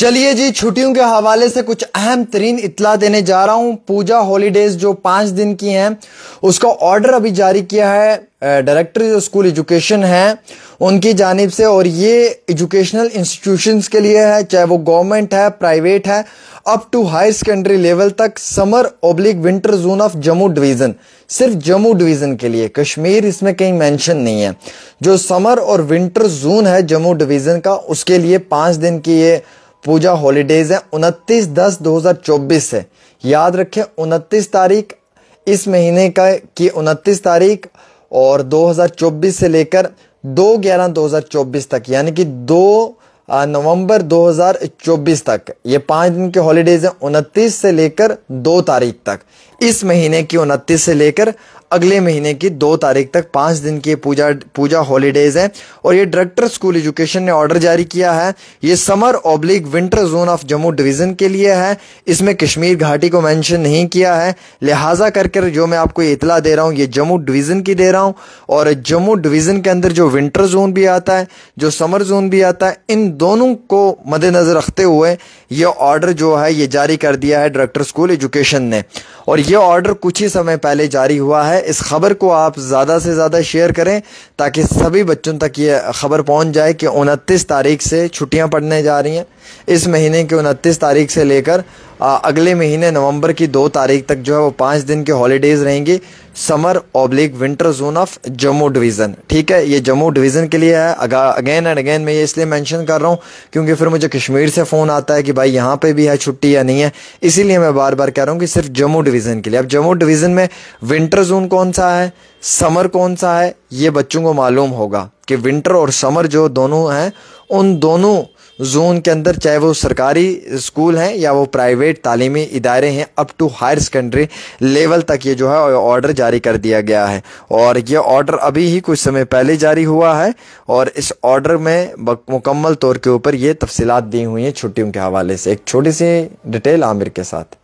चलिए जी छुट्टियों के हवाले से कुछ अहम तरीन इतला देने जा रहा हूँ पूजा हॉलीडेज जो पांच दिन की हैं उसका ऑर्डर अभी जारी किया है डायरेक्टर जो स्कूल एजुकेशन है उनकी जानिब से और ये एजुकेशनल इंस्टीट्यूशंस के लिए है चाहे वो गवर्नमेंट है प्राइवेट है up to higher secondary level तक summer oblique winter zone of Jammu division सिर्फ जम्मू डिवीज़न के लिए कश्मीर इसमें कहीं मेंशन नहीं है जो समर और विंटर जोन है जम्मू डिवीज़न का उसके लिए पांच दिन की ये पूजा हॉलीडेज़ है उनतीस दस 2024 से याद रखें उनतीस तारीख इस महीने का की उनतीस तारीख और 2024 से लेकर दो ग्यारह 2024 तक यानी कि दो नवंबर 2024 तक ये पांच दिन के हॉलीडेज हैं उनतीस से लेकर दो तारीख तक इस महीने की उनतीस से लेकर अगले महीने की दो तारीख तक पांच दिन की पूजा पूजा हॉलीडेज है और ये डायरेक्टर स्कूल एजुकेशन ने ऑर्डर जारी किया है ये summer oblique winter zone of Jammu division के लिए है इसमें कश्मीर घाटी को मैंशन नहीं किया है लिहाजा कर कर जो मैं आपको इतला दे रहा हूँ ये जम्मू डिवीज़न की दे रहा हूँ और जम्मू डिवीज़न के अंदर जो विंटर जोन भी आता है जो समर जोन भी आता है इन दोनों को मद्देनज़र रखते हुए यह ऑर्डर जो है ये जारी कर दिया है डायरेक्टर स्कूल एजुकेशन ने और यह ऑर्डर कुछ ही समय पहले जारी हुआ है है इस ख़बर को आप ज़्यादा से ज़्यादा शेयर करें ताकि सभी बच्चों तक ये ख़बर पहुंच जाए कि उनतीस तारीख से छुट्टियां पड़ने जा रही हैं इस महीने की उनतीस तारीख से लेकर अगले महीने नवंबर की दो तारीख तक जो है वो पाँच दिन के हॉलीडेज़ रहेंगी summer oblique winter zone of Jammu division ठीक है ये जम्मू डिवीज़न के लिए है अगेन एंड अगेन मैं ये इसलिए मेंशन कर रहा हूँ क्योंकि फिर मुझे कश्मीर से फ़ोन आता है कि भाई यहाँ पे भी है छुट्टी या नहीं है इसीलिए मैं बार बार कह रहा हूँ कि सिर्फ जम्मू डिवीज़न के लिए अब जम्मू डिवीज़न में विंटर जोन कौन सा है समर कौन सा है ये बच्चों को मालूम होगा कि विंटर और समर जो दोनों हैं उन दोनों जोन के अंदर चाहे वो सरकारी स्कूल हैं या वो प्राइवेट तालीमी इदारे हैं up to higher secondary level तक ये जो है ऑर्डर जारी कर दिया गया है और ये ऑर्डर अभी ही कुछ समय पहले जारी हुआ है और इस ऑर्डर में मुकम्मल तौर के ऊपर ये तफसीत दी हुई हैं छुट्टियों के हवाले से एक छोटी सी डिटेल आमिर के साथ